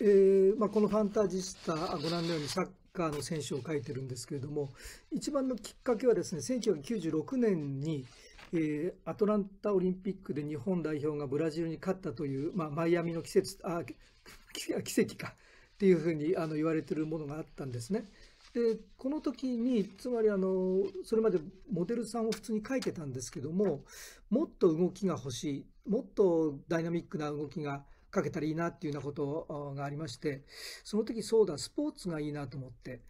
えーまあ、このファンタジスタご覧のようにサッカーの選手を書いてるんですけれども一番のきっかけはですね1996年に、えー、アトランタオリンピックで日本代表がブラジルに勝ったという、まあ、マイアミの季節あ奇跡かっていうふうにあの言われてるものがあったんですね。でこの時につまりあのそれまでモデルさんを普通に書いてたんですけどももっと動きが欲しいもっとダイナミックな動きがかけたらいいなっていうようなことがありまして、その時そうだ、スポーツがいいなと思って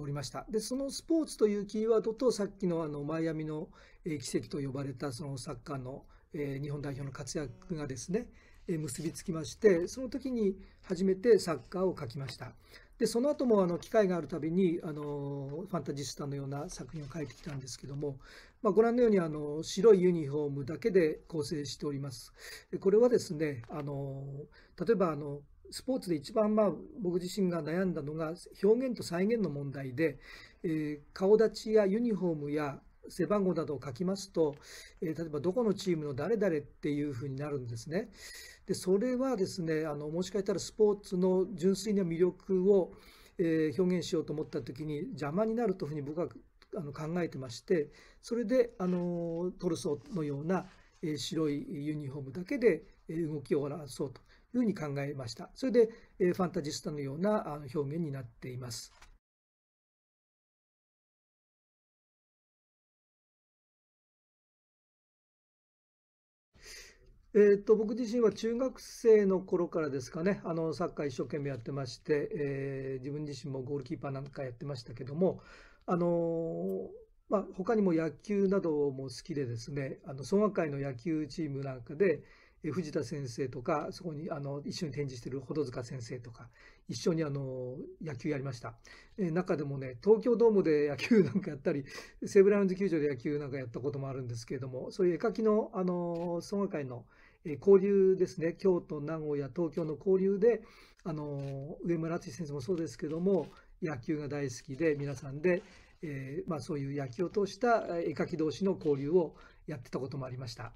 おりました。で、そのスポーツというキーワードと、さっきのあのマイアミの奇跡と呼ばれたそのサッカーの日本代表の活躍がですね、結びつきましてその時に初めてサッカーを描きましたでその後もあの機会があるたびにあのファンタジスタのような作品を描いてきたんですけども、まあ、ご覧のようにあの白いユニフォームだけで構成しておりますこれはですねあの例えばあのスポーツで一番まあ僕自身が悩んだのが表現と再現の問題で、えー、顔立ちやユニフォームや背番号などを書きますと、えー、例えばどこのチームの誰々っていうふうになるんですね。で、それはですね、あの、もしかしたらスポーツの純粋な魅力を、えー、表現しようと思った時に邪魔になるというふうに僕はあの考えてまして、それで、あの、トルソーのような、えー、白いユニフォームだけで、え動きを表そうというふうに考えました。それで、えファンタジスタのようなあの表現になっています。えーと、僕自身は中学生の頃からですかね、あのサッカー一生懸命やってまして、えー、自分自身もゴールキーパーなんかやってましたけども、あのー、まあ、他にも野球なども好きでですね、あの総会の野球チームなんかで、藤田先生とかそこにあの一緒に展示してる程塚先生とか一緒にあの野球やりました、え中でもね東京ドームで野球なんかやったり西武ライオンズ球場で野球なんかやったこともあるんですけれどもそういう絵描きのあの総合会の交流ですね京都名古屋東京の交流であの上村敦先生もそうですけども野球が大好きで皆さんで、えー、まあ、そういう野球を通した絵描き同士の交流をやってたこともありました。